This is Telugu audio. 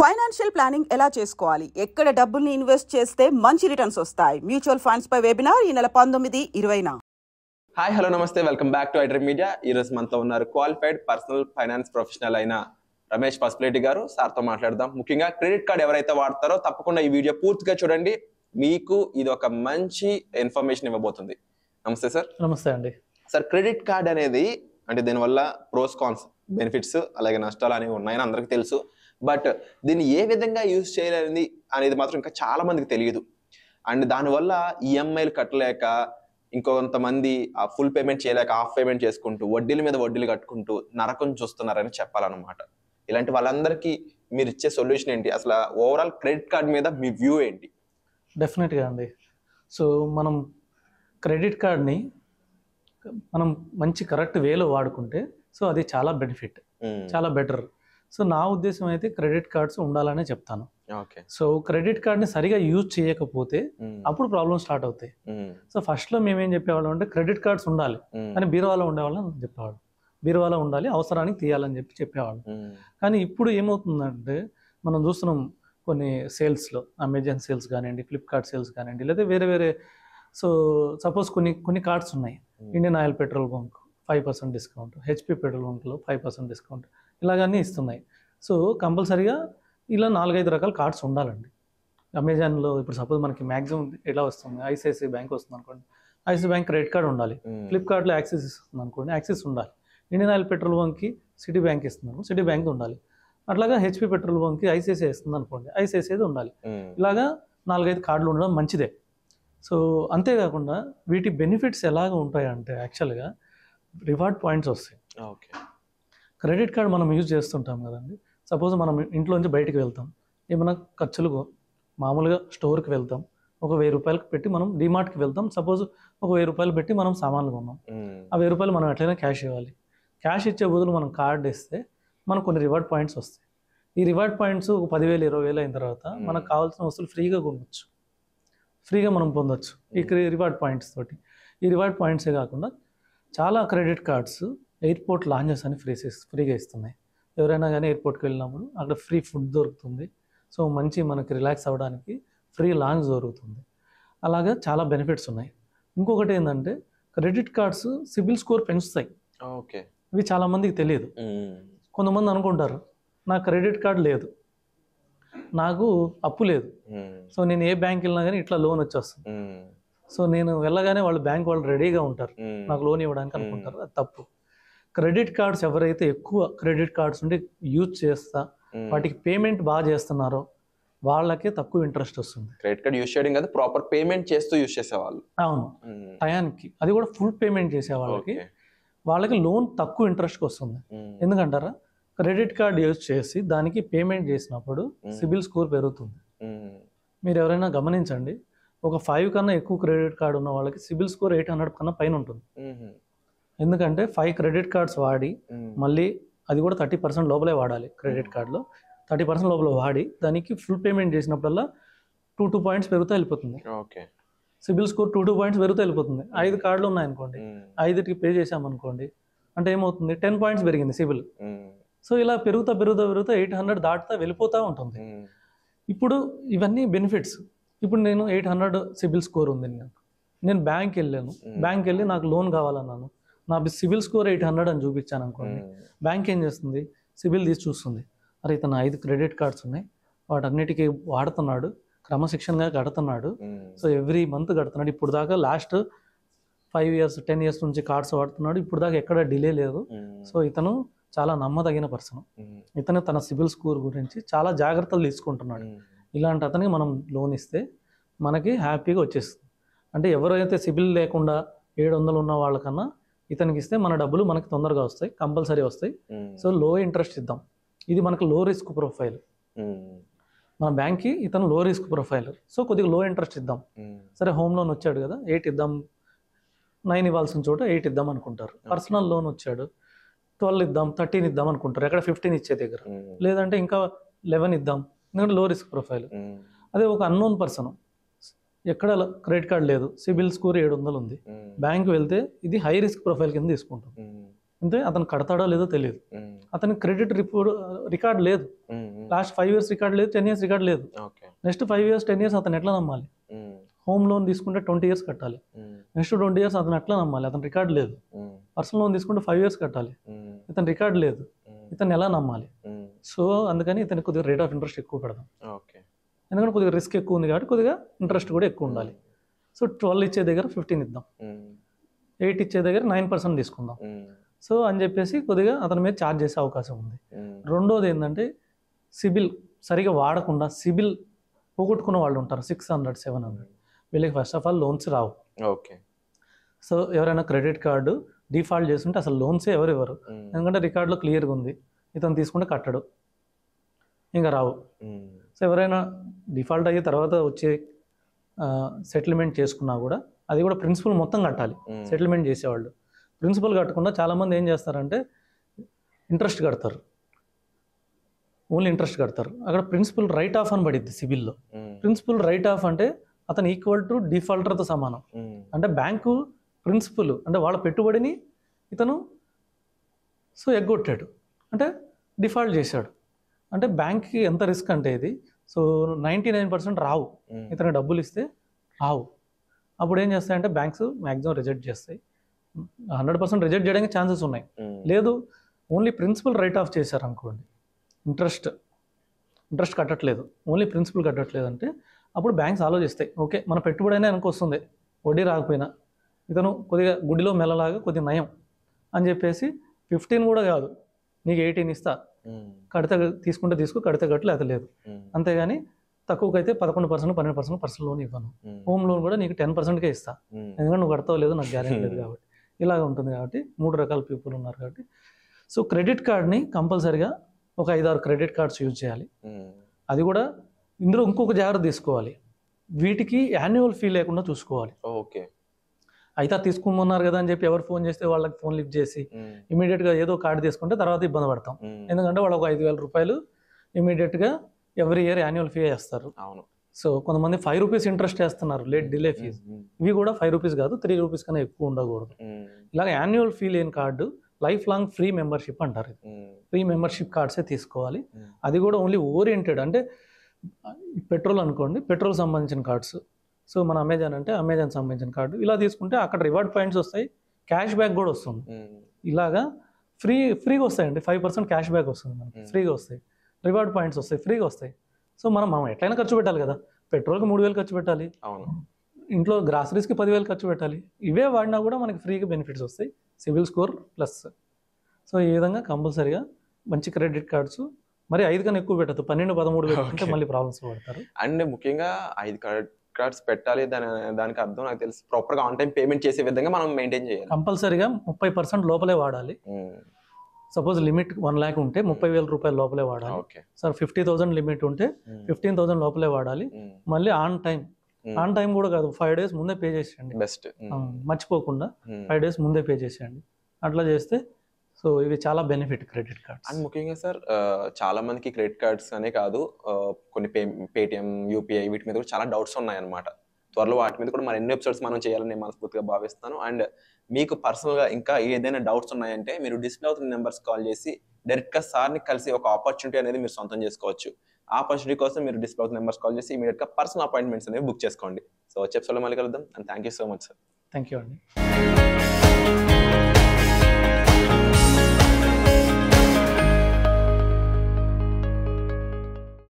ఫైనాన్షియల్ ప్లానింగ్ ఎలా చేసుకోవాలి ఎక్కడ డబ్బుల్ని ఇన్వెస్ట్ చేస్తే మంచి రిటర్న్స్ వస్తాయి మ్యూచువల్ ఫండ్స్ పై వెబినార్ ఈ నెల పంతొమ్మిది ఇరవైన హాయ్ హలో నమస్తే welcome back to iDream media ఈ రోజు మనతో ఉన్నారు క్వాలిఫైడ్ పర్సనల్ ఫైనాన్స్ ప్రొఫెషనల్ అయిన రమేష్ పసుపులేటి గారు సార్తో మాట్లాడదాం ముఖ్యంగా క్రెడిట్ కార్డ్ ఎవరైతే వాడతారో తప్పకుండా ఈ వీడియో పూర్తిగా చూడండి మీకు ఇది ఒక మంచి ఇన్ఫర్మేషన్ ఇవ్వబోతుంది నమస్తే సార్ నమస్తే అండి సార్ క్రెడిట్ కార్డ్ అనేది అంటే దీనివల్ల ప్రోస్ కాన్స్ బెనిఫిట్స్ అలాగే నష్టాలు అనేవి ఉన్నాయని అందరికీ తెలుసు బట్ దీన్ని ఏ విధంగా యూజ్ చేయాలనేది అనేది మాత్రం ఇంకా చాలా మందికి తెలియదు అండ్ దానివల్ల ఈఎంఐలు కట్టలేక ఇంకొంతమంది ఆ ఫుల్ పేమెంట్ చేయలేక హాఫ్ పేమెంట్ చేసుకుంటూ వడ్డీల మీద వడ్డీలు కట్టుకుంటూ నరకం చూస్తున్నారని చెప్పాలన్నమాట ఇలాంటి వాళ్ళందరికీ మీరు ఇచ్చే సొల్యూషన్ ఏంటి అసలు ఓవరాల్ క్రెడిట్ కార్డ్ మీద మీ వ్యూ ఏంటి డెఫినెట్గా అండి సో మనం క్రెడిట్ కార్డ్ని మనం మంచి కరెక్ట్ వేలో వాడుకుంటే సో అది చాలా బెనిఫిట్ చాలా బెటర్ సో నా ఉద్దేశం అయితే క్రెడిట్ కార్డ్స్ ఉండాలనే చెప్తాను సో క్రెడిట్ కార్డ్ ని సరిగా యూజ్ చేయకపోతే అప్పుడు ప్రాబ్లమ్ స్టార్ట్ అవుతాయి సో ఫస్ట్ లో మేమేం చెప్పేవాళ్ళం అంటే క్రెడిట్ కార్డ్స్ ఉండాలి అని బీరువాలో ఉండేవాళ్ళని చెప్పేవాళ్ళు బీరువాలో ఉండాలి అవసరానికి తీయాలని చెప్పి చెప్పేవాళ్ళు కానీ ఇప్పుడు ఏమవుతుందంటే మనం చూస్తున్నాం కొన్ని సేల్స్లో అమెజాన్ సేల్స్ కానివ్వండి ఫ్లిప్కార్ట్ సేల్స్ కానివ్వండి లేదా వేరే వేరే సో సపోజ్ కొన్ని కొన్ని కార్డ్స్ ఉన్నాయి Indian oil petrol bunk five percent discount HP petrol బంక్లో ఫైవ్ పర్సెంట్ డిస్కౌంట్ ఇలాగన్నీ ఇస్తున్నాయి సో కంపల్సరీగా ఇలా నాలుగైదు రకాల కార్డ్స్ ఉండాలండి అమెజాన్లో ఇప్పుడు సపోజ్ మనకి మ్యాక్సిమం ఎలా వస్తుంది ఐసిఐసిఐ బ్యాంక్ వస్తుంది అనుకోండి ఐసిఐ బ్యాంక్ క్రెడిట్ కార్డ్ ఉండాలి ఫ్లిప్కార్ట్లో యాక్సిస్ ఇస్తుంది అనుకోండి యాక్సిస్ ఉండాలి ఇండియన్ ఆయిల్ పెట్రోల్ బంక్కి సిటీ బ్యాంక్ ఇస్తుంది సిటీ బ్యాంక్ ఉండాలి అట్లాగా హెచ్పి పెట్రోల్ బంక్కి ఐసిఐసిఐ ఇస్తుంది అనుకోండి ఐసిఐసిఐది ఉండాలి ఇలాగా నాలుగైదు కార్డులు ఉండడం మంచిదే సో అంతేకాకుండా వీటి బెనిఫిట్స్ ఎలాగ ఉంటాయంటే యాక్చువల్గా రివార్డ్ పాయింట్స్ వస్తాయి ఓకే క్రెడిట్ కార్డ్ మనం యూజ్ చేస్తుంటాం కదండి సపోజ్ మనం ఇంట్లోంచి బయటికి వెళ్తాం ఏమైనా ఖర్చులు మామూలుగా స్టోర్కి వెళ్తాం ఒక వెయ్యి రూపాయలకు పెట్టి మనం డిమార్ట్కి వెళ్తాం సపోజ్ ఒక వెయ్యి రూపాయలు పెట్టి మనం సామాన్లు కొన్నాం ఆ వెయ్యి రూపాయలు మనం ఎట్లయినా క్యాష్ ఇవ్వాలి క్యాష్ ఇచ్చే బదులు మనం కార్డు ఇస్తే మనకు కొన్ని రివార్డ్ పాయింట్స్ వస్తాయి ఈ రివార్డ్ పాయింట్స్ ఒక పదివేలు ఇరవై వేలు అయిన తర్వాత మనకు కావాల్సిన వస్తువులు ఫ్రీగా కొనవచ్చు ఫ్రీగా మనం పొందొచ్చు ఈ రివార్డ్ పాయింట్స్ తోటి ఈ రివార్డ్ పాయింట్సే కాకుండా చాలా క్రెడిట్ కార్డ్స్ ఎయిర్పోర్ట్ లాంజెస్ అని ఫ్రీ ఫ్రీగా ఇస్తున్నాయి ఎవరైనా కానీ ఎయిర్పోర్ట్కి వెళ్ళినప్పుడు అక్కడ ఫ్రీ ఫుడ్ దొరుకుతుంది సో మంచి మనకి రిలాక్స్ అవ్వడానికి ఫ్రీ లాంజ్ దొరుకుతుంది అలాగా చాలా బెనిఫిట్స్ ఉన్నాయి ఇంకొకటి ఏంటంటే క్రెడిట్ కార్డ్స్ సిబిల్ స్కోర్ పెంచుతాయి ఓకే ఇవి చాలా మందికి తెలియదు కొంతమంది అనుకుంటారు నా క్రెడిట్ కార్డ్ లేదు నాకు అప్పు లేదు సో నేను ఏ బ్యాంక్ వెళ్ళినా కానీ ఇట్లా లోన్ వచ్చేస్తుంది సో నేను వెళ్ళగానే వాళ్ళు బ్యాంక్ వాళ్ళు రెడీగా ఉంటారు నాకు లోన్ ఇవ్వడానికి అనుకుంటారు అది తప్పు క్రెడిట్ కార్డ్స్ ఎవరైతే ఎక్కువ క్రెడిట్ కార్డ్స్ ఉండి యూజ్ చేస్తా వాటికి పేమెంట్ బాగా చేస్తున్నారో వాళ్ళకే తక్కువ ఇంట్రెస్ట్ వస్తుంది క్రెడిట్ కార్డ్ యూజ్ చేయడం కదా ప్రాపర్ పేమెంట్ చేస్తూ యూజ్ చేసేవాళ్ళు అవును టయానికి అది కూడా ఫుల్ పేమెంట్ చేసే వాళ్ళకి వాళ్ళకి లోన్ తక్కువ ఇంట్రెస్ట్కి వస్తుంది ఎందుకంటారా క్రెడిట్ కార్డ్ యూజ్ చేసి దానికి పేమెంట్ చేసినప్పుడు సిబిల్ స్కోర్ పెరుగుతుంది మీరు ఎవరైనా గమనించండి ఒక ఫైవ్ కన్నా ఎక్కువ క్రెడిట్ కార్డు ఉన్న వాళ్ళకి సిబిల్ స్కోర్ ఎయిట్ హండ్రెడ్ కన్నా పైన ఉంటుంది ఎందుకంటే ఫైవ్ క్రెడిట్ కార్డ్స్ వాడి hmm. మళ్ళీ అది కూడా థర్టీ పర్సెంట్ లోపలే వాడాలి క్రెడిట్ కార్డులో థర్టీ పర్సెంట్ లోపల వాడి దానికి ఫుల్ పేమెంట్ చేసినప్పుడల్లా టూ టూ పాయింట్స్ పెరుగుతూ వెళ్ళిపోతుంది okay CIBIL score two two points పెరుగుతూ వెళ్ళిపోతుంది ఐదు కార్డులు ఉన్నాయనుకోండి hmm. ఐదుకి పే చేసామనుకోండి అంటే ఏమవుతుంది టెన్ పాయింట్స్ పెరిగింది సిబిల్ hmm. సో ఇలా పెరుగుతా పెరుగుతా పెరుగుతా ఎయిట్ హండ్రెడ్ దాటుతా వెళ్ళిపోతూ ఉంటుంది ఇప్పుడు ఇవన్నీ బెనిఫిట్స్ ఇప్పుడు నేను ఎయిట్ హండ్రెడ్ సిబిల్ స్కోర్ ఉంది నేను బ్యాంక్ వెళ్ళాను బ్యాంక్ వెళ్ళి నాకు లోన్ కావాలన్నాను నా సివిల్ స్కోర్ ఎయిట్ హండ్రెడ్ అని చూపించాను అనుకోండి బ్యాంక్ ఏం చేస్తుంది సివిల్ తీసి చూస్తుంది అరే ఇతను ఐదు క్రెడిట్ కార్డ్స్ ఉన్నాయి వాటన్నిటికీ వాడుతున్నాడు క్రమశిక్షణగా కడుతున్నాడు సో ఎవ్రీ మంత్ కడుతున్నాడు ఇప్పుడు దాకా last five years ten years నుంచి కార్డ్స్ వాడుతున్నాడు ఇప్పుడు దాకా ఎక్కడ డిలే లేదు సో ఇతను చాలా నమ్మదగిన పర్సన్ ఇతను తన సివిల్ స్కోర్ గురించి చాలా జాగ్రత్తలు తీసుకుంటున్నాడు ఇలాంటి అతనికి మనం లోన్ ఇస్తే మనకి హ్యాపీగా వచ్చేస్తుంది అంటే ఎవరైతే సిబిల్ లేకుండా ఏడు వందలు ఉన్న వాళ్ళకన్నా ఇతనికి ఇస్తే మన డబ్బులు మనకి తొందరగా వస్తాయి కంపల్సరీ వస్తాయి సో లో ఇంట్రెస్ట్ ఇద్దాం ఇది మనకు లో రిస్క్ ప్రొఫైల్ మన బ్యాంక్కి ఇతను లో రిస్క్ ప్రొఫైల్ సో కొద్దిగా లో ఇంట్రెస్ట్ ఇద్దాం సరే హోమ్ లోన్ వచ్చాడు కదా ఎయిట్ ఇద్దాం నైన్ ఇవ్వాల్సిన చోట ఎయిట్ ఇద్దాం అనుకుంటారు పర్సనల్ లోన్ వచ్చాడు ట్వెల్వ్ ఇద్దాం థర్టీన్ ఇద్దాం అనుకుంటారు ఎక్కడ ఫిఫ్టీన్ ఇచ్చే దగ్గర లేదంటే ఇంకా లెవెన్ ఇద్దాం ఎందుకంటే లో రిస్క్ ప్రొఫైల్ అదే ఒక అన్నోన్ పర్సన్ ఎక్కడ క్రెడిట్ కార్డు లేదు సిబిల్ స్కోర్ ఏడు వందలు ఉంది బ్యాంక్ వెళ్తే ఇది హై రిస్క్ ప్రొఫైల్ కింద తీసుకుంటాం అంటే అతను కడతాడో లేదో తెలియదు అతని క్రెడిట్ రిపోర్ట్ రికార్డ్ లేదు లాస్ట్ ఫైవ్ ఇయర్స్ రికార్డ్ లేదు టెన్ ఇయర్స్ రికార్డ్ లేదు next five years ten years అతను ఎట్లా నమ్మాలి హోమ్ లోన్ తీసుకుంటే ట్వంటీ ఇయర్స్ కట్టాలి నెక్స్ట్ ట్వంటీ ఇయర్స్ అతను ఎట్లా నమ్మాలి అతను రికార్డ్ లేదు పర్సనల్ లోన్ తీసుకుంటే ఫైవ్ ఇయర్స్ కట్టాలి ఇతను రికార్డ్ లేదు ఇతను ఎలా నమ్మాలి సో అందుకని ఇతను కొద్దిగా రేట్ ఆఫ్ ఇంట్రెస్ట్ ఎక్కువ పెడదాం ఎందుకంటే కొద్దిగా రిస్క్ ఎక్కువ ఉంది కాబట్టి కొద్దిగా ఇంట్రెస్ట్ కూడా ఎక్కువ ఉండాలి సో hmm. ట్వెల్వ్ ఇచ్చే దగ్గర ఫిఫ్టీన్ ఇద్దాం ఎయిట్ hmm. ఇచ్చే దగ్గర నైన్ పర్సెంట్ తీసుకుందాం సో hmm. అని చెప్పేసి కొద్దిగా అతని మీద ఛార్జ్ చేసే అవకాశం ఉంది రెండోది ఏంటంటే సిబిల్ సరిగా వాడకుండా సిబిల్ పోగొట్టుకున్న వాళ్ళు ఉంటారు సిక్స్ హండ్రెడ్ సెవెన్ హండ్రెడ్ వీళ్ళకి ఫస్ట్ ఆఫ్ ఆల్ లోన్స్ రావు ఓకే సో ఎవరైనా క్రెడిట్ కార్డు డిఫాల్ట్ చేస్తుంటే అసలు లోన్సే ఎవరు ఇవ్వరు ఎందుకంటే రికార్డులో క్లియర్గా ఉంది ఇతను తీసుకుంటే కట్టడు ఇంకా రావు సో ఎవరైనా డిఫాల్ట్ అయ్యే తర్వాత వచ్చే సెటిల్మెంట్ చేసుకున్నా కూడా అది కూడా ప్రిన్సిపల్ మొత్తం కట్టాలి సెటిల్మెంట్ చేసేవాళ్ళు ప్రిన్సిపల్ కట్టకుండా చాలామంది ఏం చేస్తారంటే ఇంట్రెస్ట్ కడతారు ఓన్లీ ఇంట్రెస్ట్ కడతారు అక్కడ ప్రిన్సిపల్ రైట్ ఆఫ్ అని పడిద్ది సివిల్లో ప్రిన్సిపల్ రైట్ ఆఫ్ అంటే అతను ఈక్వల్ టు డిఫాల్టర్తో సమానం అంటే బ్యాంకు ప్రిన్సిపల్ అంటే వాళ్ళ పెట్టుబడిని ఇతను సో ఎగ్గొట్టాడు అంటే డిఫాల్ట్ చేశాడు అంటే బ్యాంక్కి ఎంత రిస్క్ అంటే ఇది సో నైంటీ నైన్ పర్సెంట్ రావు ఇతను డబ్బులు ఇస్తే రావు అప్పుడు ఏం చేస్తాయంటే బ్యాంక్స్ మ్యాక్సిమం రిజెక్ట్ చేస్తాయి హండ్రెడ్ పర్సెంట్ రిజెక్ట్ చేయడానికి ఛాన్సెస్ ఉన్నాయి లేదు ఓన్లీ ప్రిన్సిపల్ రైట్ ఆఫ్ చేశారు అనుకోండి ఇంట్రెస్ట్ ఇంట్రెస్ట్ కట్టట్లేదు ఓన్లీ ప్రిన్సిపల్ కట్టట్లేదు అంటే అప్పుడు బ్యాంక్స్ ఆలోచిస్తాయి ఓకే మన పెట్టుబడి అయినా వస్తుంది వడ్డీ రాకపోయినా ఇతను కొద్దిగా గుడిలో మెల్లలాగా కొద్దిగా నయం అని చెప్పేసి ఫిఫ్టీన్ కూడా కాదు నీకు ఎయిటీన్ ఇస్తా కడత తీసుకుంటే తీసుకో కడితే కట్టు లేదా లేదు అంతేగాని తక్కువకైతే పదకొండు పర్సెంట్ పన్నెండు పర్సెంట్ పర్సనల్ లోన్ ఇవ్వను హోమ్ లోన్ కూడా నీకు టెన్ పర్సెంట్కే ఇస్తా ఎందుకంటే నువ్వు కడతావు లేదు నాకు గ్యారెంటీ లేదు కాబట్టి ఇలాగ ఉంటుంది కాబట్టి మూడు రకాల పీపుల్ ఉన్నారు కాబట్టి సో క్రెడిట్ కార్డ్ని కంపల్సరిగా ఒక ఐదారు క్రెడిట్ కార్డ్స్ యూజ్ చేయాలి అది కూడా ఇందులో ఇంకొక జాగ్రత్త తీసుకోవాలి వీటికి యాన్యువల్ ఫీ లేకుండా చూసుకోవాలి ఓకే అయితే తీసుకోమన్నారు కదా అని చెప్పి ఎవరు ఫోన్ చేస్తే వాళ్ళకి ఫోన్ లిఫ్ట్ చేసి ఇమీడియట్ గా ఏదో కార్డు తీసుకుంటే తర్వాత ఇబ్బంది పడతాం ఎందుకంటే వాళ్ళు ఒక ఐదు వేల రూపాయలు ఇమీడియట్ గా ఎవ్రీ ఇయర్ యాన్యువల్ ఫీ వేస్తారు సో కొంతమంది ఫైవ్ రూపీస్ ఇంట్రెస్ట్ వేస్తున్నారు లేట్ డిలే ఫీజు ఇవి కూడా ఫైవ్ రూపీస్ కాదు త్రీ రూపీస్ కన్నా ఎక్కువ ఉండకూడదు ఇలాగ యాన్యువల్ ఫీ లేని card life long free membership అంటారు ఫ్రీ మెంబర్షిప్ కార్డ్సే తీసుకోవాలి అది కూడా ఓన్లీ ఓరియంటెడ్ అంటే పెట్రోల్ అనుకోండి పెట్రోల్ సంబంధించిన కార్డ్స్ సో మన అమెజాన్ అంటే అమెజాన్ సంబంధించిన కార్డు ఇలా తీసుకుంటే అక్కడ రివార్డ్ పాయింట్స్ వస్తాయి క్యాష్ బ్యాక్ కూడా వస్తుంది ఇలాగా ఫ్రీ ఫ్రీగా వస్తాయండి ఫైవ్ పర్సెంట్ క్యాష్ బ్యాక్ వస్తుంది మనకి ఫ్రీగా వస్తాయి రివార్డ్ పాయింట్స్ వస్తాయి ఫ్రీగా వస్తాయి సో మనం మనం ఎట్లయినా ఖర్చు పెట్టాలి కదా పెట్రోల్కి మూడు వేలు ఖర్చు పెట్టాలి ఇంట్లో గ్రాసరీస్కి పదివేలు ఖర్చు పెట్టాలి ఇవే వాడినా కూడా మనకి ఫ్రీగా బెనిఫిట్స్ వస్తాయి సివిల్ స్కోర్ ప్లస్ సో ఈ విధంగా కంపల్సరీగా మంచి క్రెడిట్ కార్డ్స్ మరి ఐదు కన్నా ఎక్కువ పెట్టదు పన్నెండు పదమూడు అంటే మళ్ళీ ప్రాబ్లమ్స్ పడతారు అండ్ ముఖ్యంగా ఐదు కార్డ్ కార్డ్స్ పెట్టాలి దాని దానికి అర్థం నాకు తెలుసు ప్రాపర్ గా ఆన్ టైం పేమెంట్ చేసే విధంగా మనం మెయింటైన్ చేయాలి కంపల్సరీగా ముప్పై పర్సెంట్ లోపలే వాడాలి సపోజ్ లిమిట్ వన్ ల్యాక్ ఉంటే ముప్పై వేల రూపాయలు లోపలే వాడాలి సార్ ఫిఫ్టీ థౌసండ్ లిమిట్ ఉంటే ఫిఫ్టీన్ hmm. థౌసండ్ లోపలే వాడాలి hmm. మళ్ళీ ఆన్ టైం ఆన్ టైం కూడా కాదు ఫైవ్ డేస్ ముందే పే చేసేయండి బెస్ట్ hmm. మర్చిపోకుండా ఫైవ్ డేస్ ముందే పే చేసేయండి అట్లా చేస్తే సో ఇవి చాలా బెనిఫిట్ క్రెడిట్ కార్డ్ అండ్ ముఖ్యంగా సార్ చాలా మందికి క్రెడిట్ కార్డ్స్ అనే కాదు కొన్ని పే పేటిఎం యూపీఐ వీటి మీద కూడా చాలా డౌట్స్ ఉన్నాయన్నమాట త్వరలో వాటి మీద కూడా మన ఎన్ని ఎపిసోడ్స్ మనం చేయాలని నేను మనస్ఫూర్తిగా భావిస్తాను అండ్ మీకు పర్సనల్గా ఇంకా ఏదైనా డౌట్స్ ఉన్నాయంటే మీరు డిస్ప్లే అవుతున్న నెంబర్స్ కాల్ చేసి డైరెక్ట్గా సార్ని కలిసి ఒక ఆపర్చునిటీ అనేది మీరు సొంతం చేసుకోవచ్చు ఆపర్చునిటీ కోసం మీరు డిస్ప్లే అవుతున్న నెంబర్స్ కాల్ చేసి ఇమీడియట్గా పర్సనల్ అపాయింట్మెంట్స్ అనేవి బుక్ చేసుకోండి సో వచ్చే మళ్ళీ కలుద్దాం and thank you so much sir thank you అండి